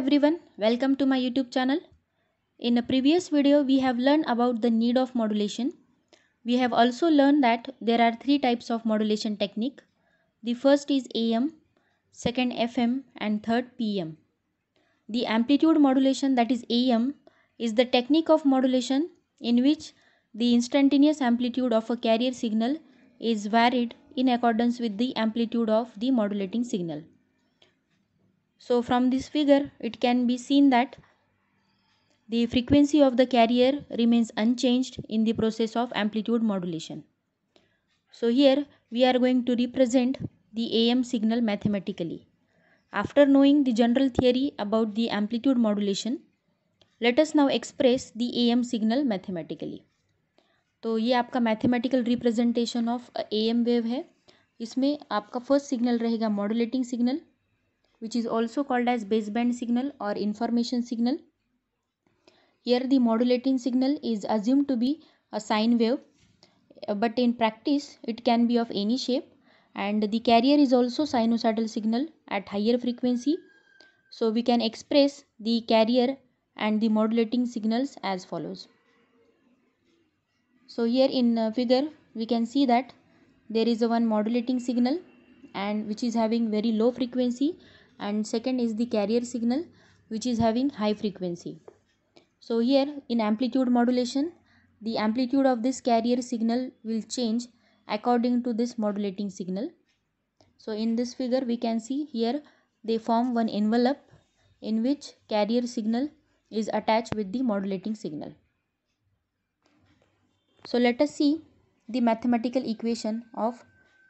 everyone, welcome to my YouTube channel. In a previous video, we have learned about the need of modulation. We have also learned that there are three types of modulation technique. The first is AM, second FM and third PM. The amplitude modulation that is AM is the technique of modulation in which the instantaneous amplitude of a carrier signal is varied in accordance with the amplitude of the modulating signal. So from this figure it can be seen that the frequency of the carrier remains unchanged in the process of amplitude modulation. So here we are going to represent the AM signal mathematically. After knowing the general theory about the amplitude modulation, let us now express the AM signal mathematically. तो ये आपका mathematical representation of A M wave है इसमें आपका first signal रहेगा modulating signal which is also called as baseband signal or information signal. Here the modulating signal is assumed to be a sine wave uh, but in practice it can be of any shape and the carrier is also sinusoidal signal at higher frequency. So we can express the carrier and the modulating signals as follows. So here in uh, figure we can see that there is a one modulating signal and which is having very low frequency and second is the carrier signal which is having high frequency so here in amplitude modulation the amplitude of this carrier signal will change according to this modulating signal so in this figure we can see here they form one envelope in which carrier signal is attached with the modulating signal so let us see the mathematical equation of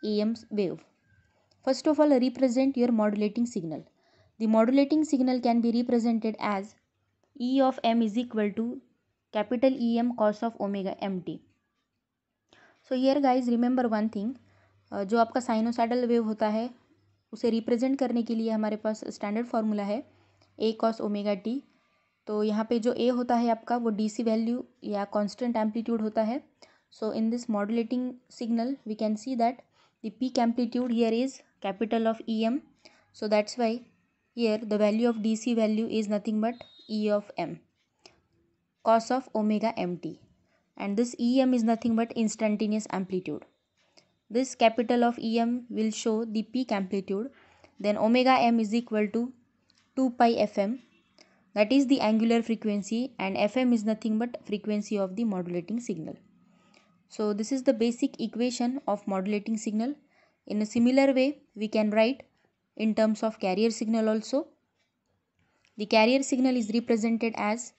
AM wave. First of all, represent your modulating signal. The modulating signal can be represented as E of m is equal to capital e m cos of omega mt. So yeah guys remember one thing जो आपका sinusoidal wave होता है उसे represent करने के लिए हमारे पास standard formula है ए कॉस ओमेगा टी तो यहाँ पे जो ए होता है आपका वो डी सी वैल्यू या कांस्टेंट एम्पलीट्यूड होता है so in this modulating signal we can see that the peak amplitude here is capital of em so that's why here the value of dc value is nothing but e of m cos of omega mt and this em is nothing but instantaneous amplitude this capital of em will show the peak amplitude then omega m is equal to 2 pi fm that is the angular frequency and fm is nothing but frequency of the modulating signal so this is the basic equation of modulating signal In a similar way, we can write in terms of carrier signal also. The carrier signal is represented as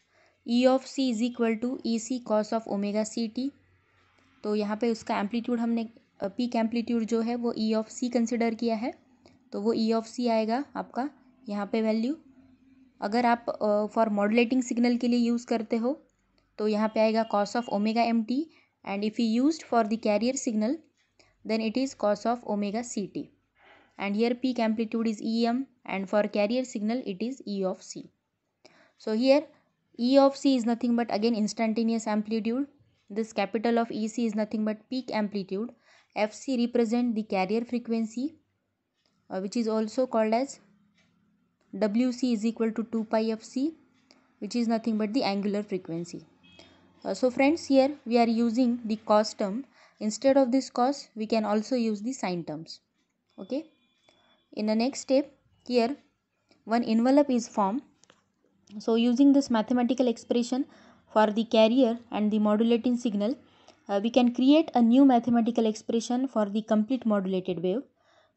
E of C is equal to E C cos of omega C T तो यहाँ पे उसका amplitude हमने peak amplitude जो है वो E of C consider किया है तो वो E ऑफ C आएगा आपका यहाँ पे वैल्यू अगर आप फॉर मॉडलेटिंग सिग्नल के लिए यूज़ करते हो तो यहाँ पे आएगा cos of omega M T and if you use for the carrier signal then it is cos of omega ct and here peak amplitude is em and for carrier signal it is e of c. So here e of c is nothing but again instantaneous amplitude. This capital of ec is nothing but peak amplitude. fc represent the carrier frequency uh, which is also called as wc is equal to 2 pi fc which is nothing but the angular frequency. Uh, so friends here we are using the cos term instead of this cos we can also use the sine terms okay in the next step here one envelope is formed so using this mathematical expression for the carrier and the modulating signal uh, we can create a new mathematical expression for the complete modulated wave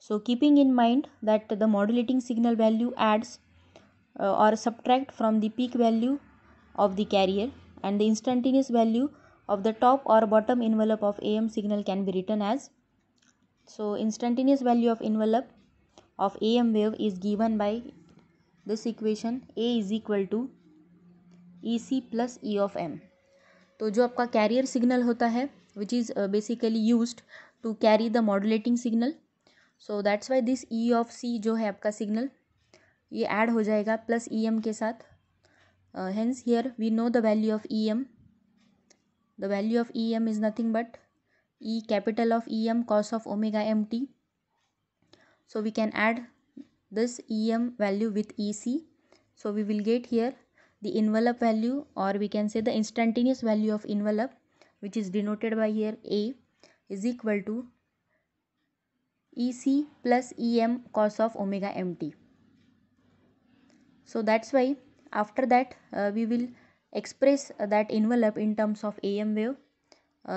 so keeping in mind that the modulating signal value adds uh, or subtract from the peak value of the carrier and the instantaneous value of the top or bottom envelope of AM signal can be written as so instantaneous value of envelope of AM wave is given by this equation A is equal to E C plus E of M तो जो आपका carrier signal होता है which is basically used to carry the modulating signal so that's why this E of C जो है आपका signal ये add हो जाएगा प्लस ई एम के साथ hence here we know the value of E M The value of EM is nothing but E capital of EM cos of omega MT. So we can add this EM value with EC. So we will get here the envelope value or we can say the instantaneous value of envelope which is denoted by here A is equal to EC plus EM cos of omega MT. So that's why after that uh, we will express that envelope in terms of A M wave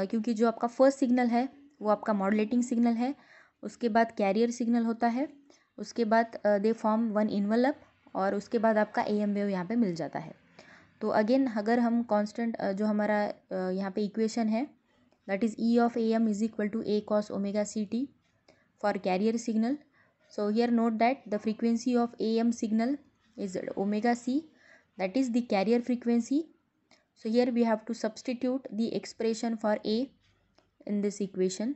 क्योंकि जो आपका first signal है वो आपका मॉडलेटिंग signal है उसके बाद career signal होता है उसके बाद दे फॉर्म वन इन्वेलप और उसके बाद आपका ए एम वेव यहाँ पर मिल जाता है तो अगेन अगर हम कॉन्स्टेंट uh, जो हमारा uh, यहाँ पे इक्वेशन है that is E of A M is equal to A cos omega C T for carrier signal so here note that the frequency of A M signal is omega C that is the carrier frequency so here we have to substitute the expression for a in this equation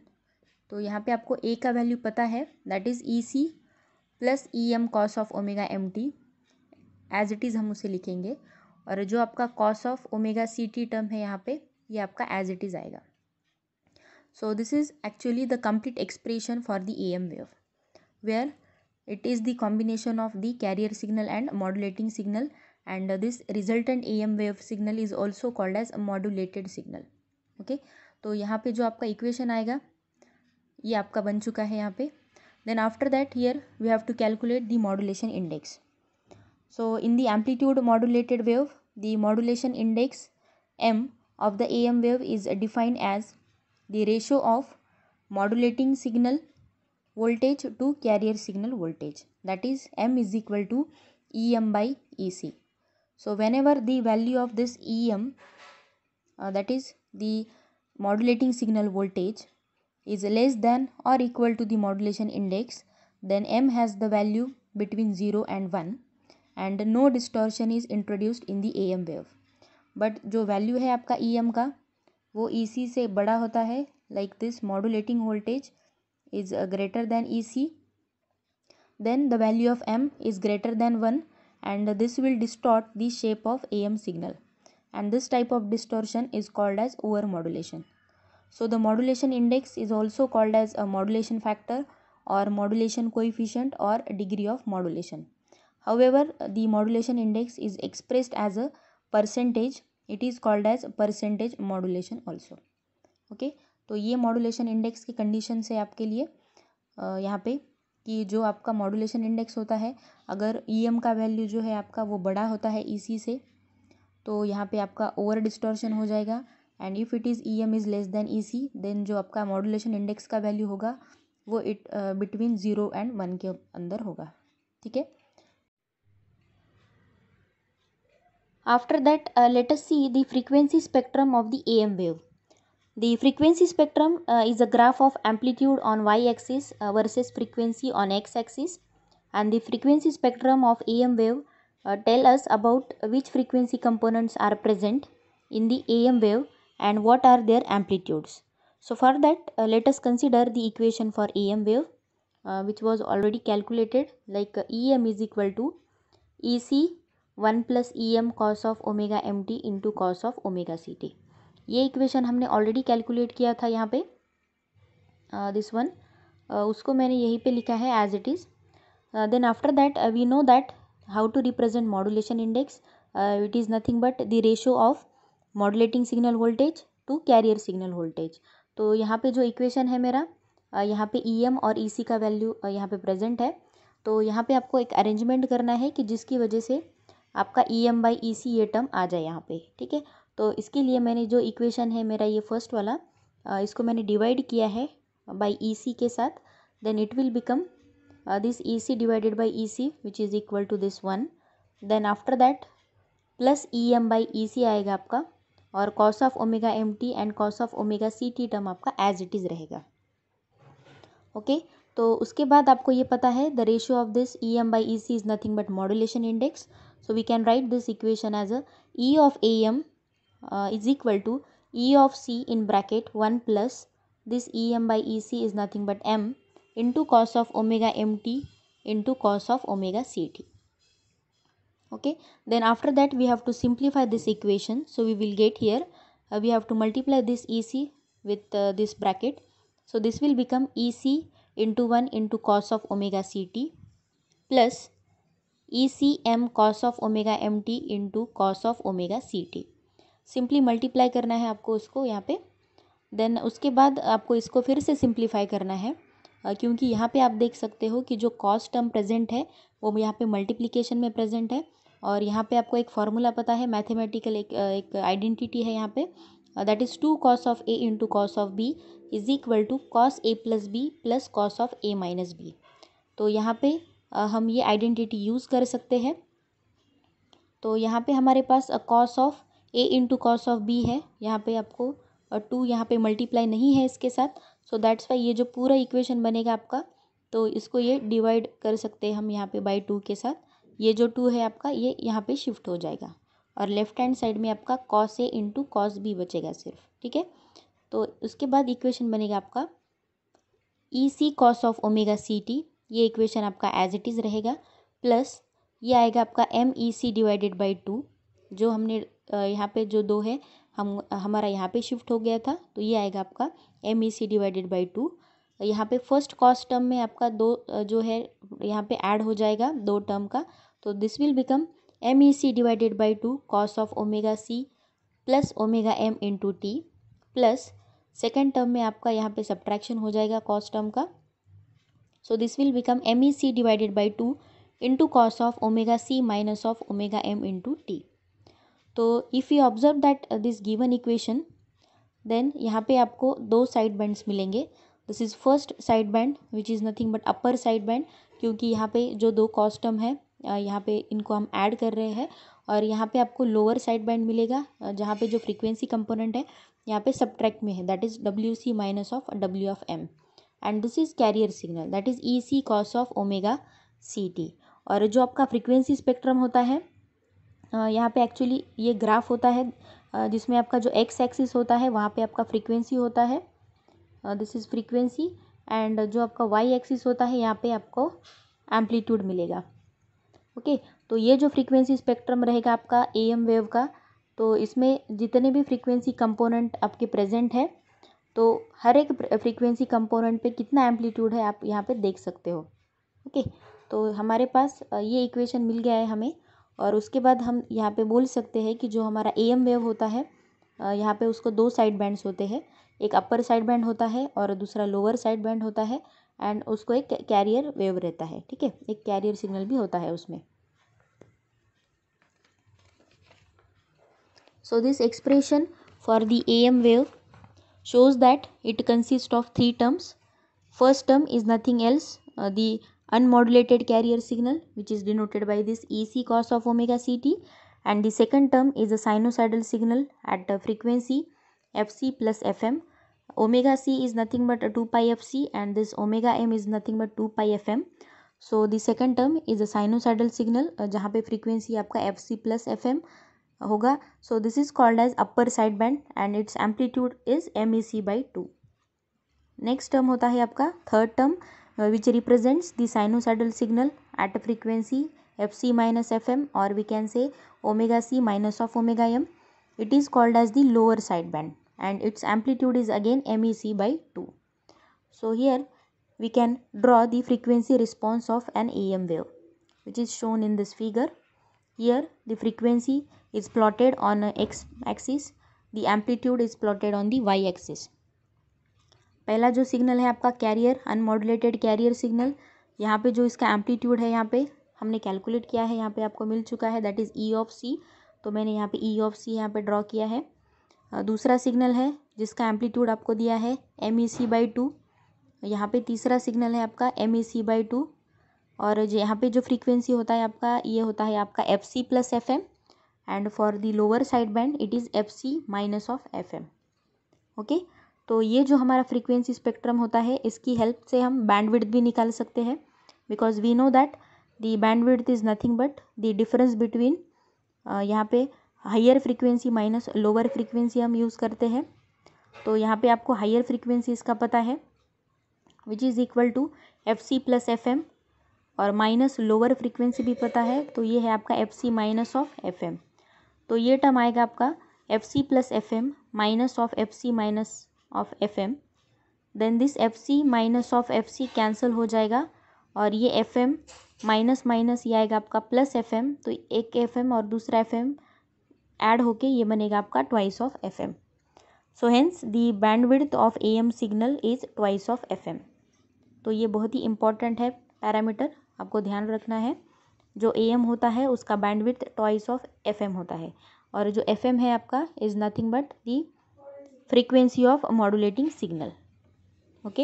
तो यहाँ पे आपको ए का value पता है that is E C plus E M cos of omega M T as it is हम उसे लिखेंगे और जो आपका cos of omega C T term है यहाँ पे ये यह आपका एज इट इज़ आएगा so this is actually the complete expression for the A M wave where it is the combination of the carrier signal and modulating signal and uh, this resultant am wave signal is also called as modulated signal okay okay? तो यहाँ पे जो आपका equation आएगा ये आपका बन चुका है यहाँ पे then after that here we have to calculate the modulation index so in the amplitude modulated wave the modulation index M of the A M wave is defined as the ratio of modulating signal voltage to carrier signal voltage that is m is equal to em by ec So whenever the value of this EM uh, that is the modulating signal voltage is less than or equal to the modulation index then M has the value between 0 and 1 and no distortion is introduced in the am wave but jo value hai aapka em ka wo ec se bada hota hai like this modulating voltage is modulating voltage is greater than E C then the value of M is and this will distort the shape of AM signal and this type of distortion is called as over modulation So the modulation index is also called as a modulation factor or modulation coefficient or degree of modulation. However, the modulation index is expressed as a percentage. It is called as percentage modulation also. okay? तो ये modulation index की condition से आपके लिए यहाँ पे कि जो आपका मॉडुलेशन इंडेक्स होता है अगर ई e एम का वैल्यू जो है आपका वो बड़ा होता है ई e सी से तो यहाँ पे आपका ओवर डिस्टॉर्शन हो जाएगा and if it is E M is less than E C then जो आपका मॉडुलेशन इंडेक्स का वैल्यू होगा वो it between zero and one के अंदर होगा ठीक है after that let's see the frequency spectrum of the A M wave The frequency spectrum uh, is a graph of amplitude on y-axis uh, versus frequency on x-axis and the frequency spectrum of AM wave uh, tell us about which frequency components are present in the AM wave and what are their amplitudes. So for that uh, let us consider the equation for AM wave uh, which was already calculated like uh, EM is equal to EC 1 plus EM cos of omega mt into cos of omega ct. ये equation हमने already calculate किया था यहाँ पे this uh, one uh, उसको मैंने यहीं पे लिखा है as it is then after that we know that how to represent modulation index it is nothing but the ratio of modulating signal voltage to carrier signal voltage तो यहाँ पे जो इक्वेशन है मेरा uh, यहाँ पे ई e एम और ई e सी का वैल्यू यहाँ पे प्रेजेंट है तो यहाँ पे आपको एक अरेंजमेंट करना है कि जिसकी वजह से आपका ई एम बाई ई सी ये टर्म आ जाए यहाँ पे ठीक है तो इसके लिए मैंने जो इक्वेशन है मेरा ये फर्स्ट वाला इसको मैंने डिवाइड किया है बाई ई सी के साथ then it will become this E C divided by E C which is equal to this one then after that plus E M by E C आएगा आपका और cos of omega M T and cos of omega C T term आपका as it is रहेगा okay okay? तो उसके बाद आपको ये पता है the ratio of this E M by E C is nothing but modulation index so we can write this equation as a E of A M uh, is equal to E of C in bracket 1 plus this Em by Ec is nothing but M into cos of omega mt into cos of omega ct. Okay. Then after that we have to simplify this equation. So we will get here uh, we have to multiply this Ec with uh, this bracket. So this will become Ec into 1 into cos of omega ct plus ECM cos of omega mt into cos of omega ct. Simply multiply करना है आपको उसको यहाँ पे then उसके बाद आपको इसको फिर से सिंप्लीफाई करना है क्योंकि यहाँ पे आप देख सकते हो कि जो कॉस्ट टर्म प्रेजेंट है वो यहाँ पे मल्टीप्लिकेशन में प्रेजेंट है और यहाँ पे आपको एक फार्मूला पता है मैथमेटिकल एक एक आइडेंटिटी है यहाँ पे that is two cos of A into cos of B is equal to cos A plus B plus cos of A minus B तो यहाँ पे हम ये आइडेंटिटी यूज़ कर सकते हैं तो यहाँ पे हमारे पास cos of A into cos of B है यहाँ पे आपको और टू यहाँ पे मल्टीप्लाई नहीं है इसके साथ सो दैट्स वाई ये जो पूरा इक्वेशन बनेगा आपका तो इसको ये डिवाइड कर सकते हैं हम यहाँ पे बाई टू के साथ ये जो टू है आपका ये यहाँ पे शिफ्ट हो जाएगा और लेफ्ट हैंड साइड में आपका cos A into cos B बचेगा सिर्फ ठीक है तो उसके बाद इक्वेशन बनेगा आपका E C cos of omega C T ये इक्वेशन आपका एज इट इज़ रहेगा प्लस ये आएगा आपका M E C divided by two जो हमने यहाँ पे जो दो है हम हमारा यहाँ पे शिफ्ट हो गया था तो ये आएगा आपका M E C divided by two यहाँ पे फर्स्ट कॉस्ट टर्म में आपका दो जो है यहाँ पे ऐड हो जाएगा दो टर्म का तो this will become M E C divided by two cos of omega C plus omega M into T plus second term में आपका यहाँ पे सब्ट्रैक्शन हो जाएगा कॉस्ट टर्म का so this will become M E C divided by two into cos of omega C minus of omega M into T तो if you observe that this given equation then यहाँ पे आपको दो side bands मिलेंगे this is first side band which is nothing but upper side band क्योंकि यहाँ पे जो दो कॉस्टम है uh, यहाँ पे इनको हम ऐड कर रहे हैं और यहाँ पे आपको लोअर साइड बैंड मिलेगा uh, जहाँ पे जो फ्रीक्वेंसी कंपोनेंट है यहाँ पे सब में है that is W C minus of W of M and this is carrier signal that is E C cos of omega C T और जो आपका फ्रीक्वेंसी स्पेक्ट्रम होता है यहाँ पे एक्चुअली ये ग्राफ होता है जिसमें आपका जो एक्स एक्सिस होता है वहाँ पे आपका फ्रीक्वेंसी होता है दिस इज़ फ्रीक्वेंसी एंड जो आपका वाई एक्सिस होता है यहाँ पे आपको एम्पलीट्यूड मिलेगा ओके okay, तो ये जो फ्रीक्वेंसी स्पेक्ट्रम रहेगा आपका ए एम वेव का तो इसमें जितने भी फ्रीक्वेंसी कंपोनेंट आपके प्रेजेंट है तो हर एक फ्रीक्वेंसी कंपोनेंट पे कितना एम्पलीट्यूड है आप यहाँ पे देख सकते हो ओके okay, तो हमारे पास ये इक्वेशन मिल गया है हमें और उसके बाद हम यहाँ पे बोल सकते हैं कि जो हमारा ए एम वेव होता है यहाँ पे उसको दो साइड बैंड्स होते हैं एक अपर साइड बैंड होता है और दूसरा लोअर साइड बैंड होता है एंड उसको एक कैरियर वेव रहता है ठीक है एक कैरियर सिग्नल भी होता है उसमें so this expression for the A M wave shows that it consist of three terms first term is nothing else the unmodulated carrier signal which is denoted by this EC cos of omega ct and the second term is a sinusoidal signal at the frequency fc plus fm. Omega c is nothing but a 2 pi fc and this omega m is nothing but 2 pi fm. So the second term is a sinusoidal signal जहाँ पे frequency आपका F C plus F M होगा so this is called as upper side band and it's amplitude is M E C by two next term होता है आपका third term Uh, which represents the sinusoidal signal at a frequency fc minus fm or we can say omega c minus of omega m. It is called as the lower sideband and its amplitude is again MEC by 2. So here we can draw the frequency response of an AM wave which is shown in this figure. Here the frequency is plotted on a x axis, the amplitude is plotted on the y axis. पहला जो signal है आपका career अनमोडुलेटेड carrier signal यहाँ पे जो इसका amplitude है यहाँ पे हमने कैलकुलेट किया है यहाँ पे आपको मिल चुका है that is E of C तो मैंने यहाँ पे ई ऑफ सी यहाँ पे ड्रॉ किया है दूसरा सिग्नल है जिसका एम्पलीट्यूड आपको दिया है M E C by two यहाँ पर तीसरा सिग्नल है आपका M E C by two और जो यहाँ पर जो फ्रीक्वेंसी होता है आपका ये होता है आपका F C plus F M and for the lower side band it is F C minus of F M okay तो ये जो हमारा फ्रीक्वेंसी स्पेक्ट्रम होता है इसकी हेल्प से हम बैंडविड्थ भी निकाल सकते हैं because we know that the bandwidth is nothing but the difference between यहाँ पे higher frequency minus lower frequency हम यूज़ करते हैं तो यहाँ पे आपको हायर फ्रीक्वेंसी इसका पता है which is equal to F C plus F M और माइनस लोअर फ्रीक्वेंसी भी पता है तो ये है आपका F C minus of F M तो ये टर्म आएगा आपका F C plus F M minus of F C minus of F M then this F C minus of F C cancel हो जाएगा और ये एफ एम माइनस माइनस ये आएगा आपका प्लस एफ एम तो एक एफ एम और दूसरा एफ एम एड होके ये बनेगा आपका twice of F M so hence the bandwidth of A M signal is twice of F M तो ये बहुत ही इंपॉर्टेंट है पैरामीटर आपको ध्यान रखना है जो ए एम होता है उसका bandwidth twice of F M होता है और जो एफ एम है आपका is nothing but the frequency of modulating signal okay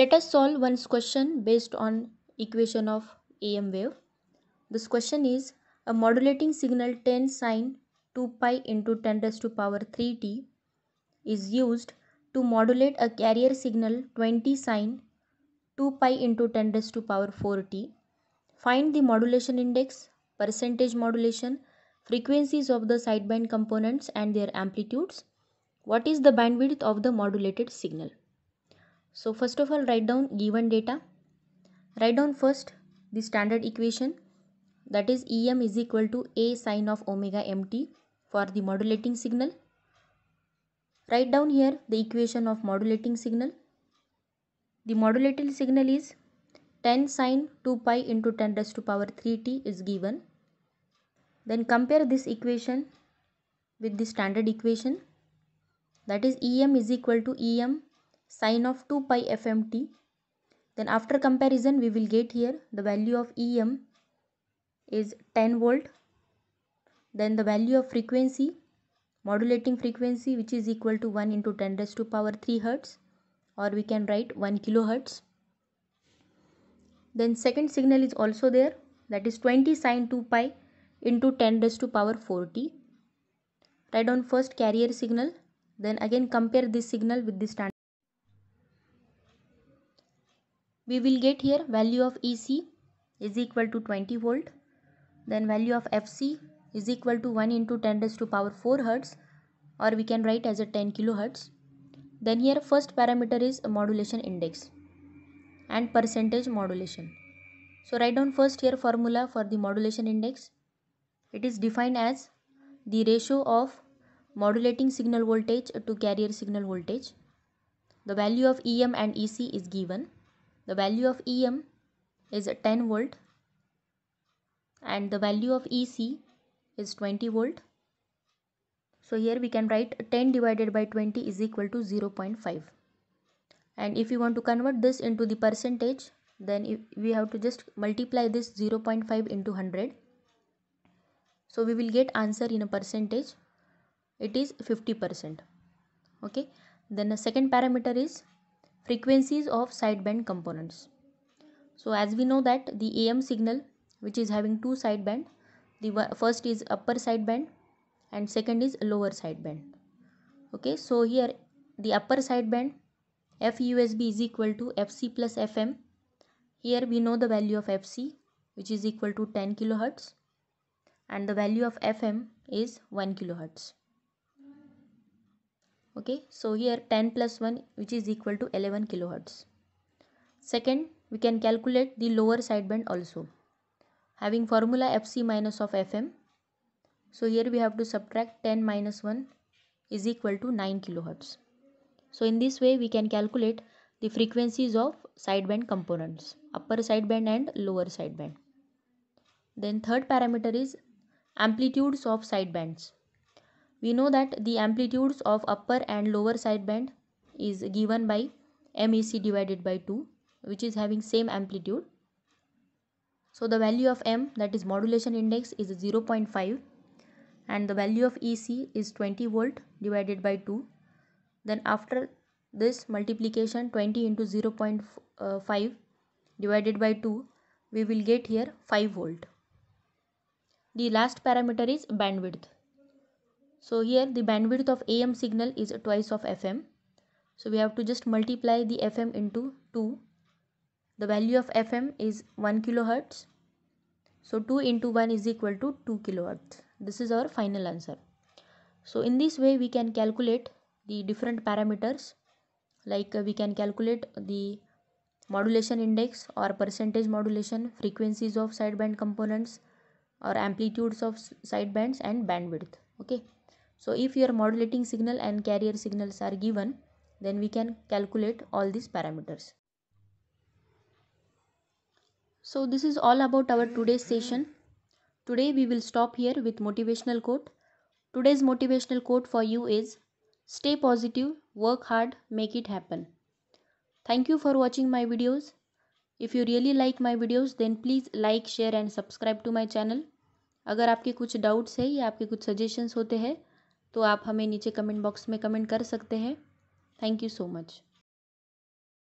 let us solve one question based on equation of am wave this question is a modulating signal 10 sine 2 pi into 10 raised to power 3t is used to modulate a carrier signal 20 sine 2 pi into 10 raised to power 4t find the modulation index percentage modulation frequencies of the sideband components and their amplitudes what is the bandwidth of the modulated signal? So first of all write down given data. Write down first the standard equation that is EM is equal to A sine of omega mt for the modulating signal. Write down here the equation of modulating signal. The modulating signal is 10 sine 2 pi into 10 raised to power 3t is given. Then compare this equation with the standard equation that is em is equal to em sine of 2 pi fmt then after comparison we will get here the value of em is 10 volt then the value of frequency modulating frequency which is equal to 1 into 10 raised to power 3 hertz or we can write 1 kilohertz then second signal is also there that is 20 sine 2 pi into 10 raised to power 40 write down first carrier signal then again compare this signal with the standard. We will get here value of EC is equal to 20 volt. Then value of FC is equal to 1 into 10 to power 4 hertz or we can write as a 10 kilohertz. Then here first parameter is modulation index and percentage modulation. So write down first here formula for the modulation index. It is defined as the ratio of modulating signal voltage to carrier signal voltage. The value of EM and EC is given. The value of EM is 10 volt and the value of EC is 20 volt. So here we can write 10 divided by 20 is equal to 0.5. And if you want to convert this into the percentage, then we have to just multiply this 0.5 into 100. So we will get answer in a percentage it is 50% okay then the second parameter is frequencies of sideband components so as we know that the am signal which is having two sideband the first is upper sideband and second is lower sideband okay so here the upper sideband fusb is equal to fc plus fm here we know the value of fc which is equal to 10 kilohertz and the value of fm is 1 kilohertz okay so here 10 plus 1 which is equal to 11 kilohertz second we can calculate the lower sideband also having formula fc minus of fm so here we have to subtract 10 minus 1 is equal to 9 kilohertz so in this way we can calculate the frequencies of sideband components upper sideband and lower sideband then third parameter is amplitudes of sidebands we know that the amplitudes of upper and lower sideband is given by MEC divided by 2 which is having same amplitude. So the value of M that is modulation index is 0.5 and the value of EC is 20 volt divided by 2. Then after this multiplication 20 into 0.5 divided by 2 we will get here 5 volt. The last parameter is bandwidth. So here the bandwidth of AM signal is twice of FM. So we have to just multiply the FM into 2. The value of FM is 1 kilohertz. So 2 into 1 is equal to 2 kilohertz. This is our final answer. So in this way we can calculate the different parameters like uh, we can calculate the modulation index or percentage modulation, frequencies of sideband components or amplitudes of sidebands and bandwidth. Okay. So if your modulating signal and carrier signals are given, then we can calculate all these parameters. So this is all about our today's session. Today we will stop here with motivational quote. Today's motivational quote for you is Stay positive, work hard, make it happen. Thank you for watching my videos. If you really like my videos then please like, share and subscribe to my channel. अगर आपके कुछ doubts है या आपके कुछ suggestions होते हैं तो आप हमें नीचे कमेंट बॉक्स में कमेंट कर सकते हैं थैंक यू सो मच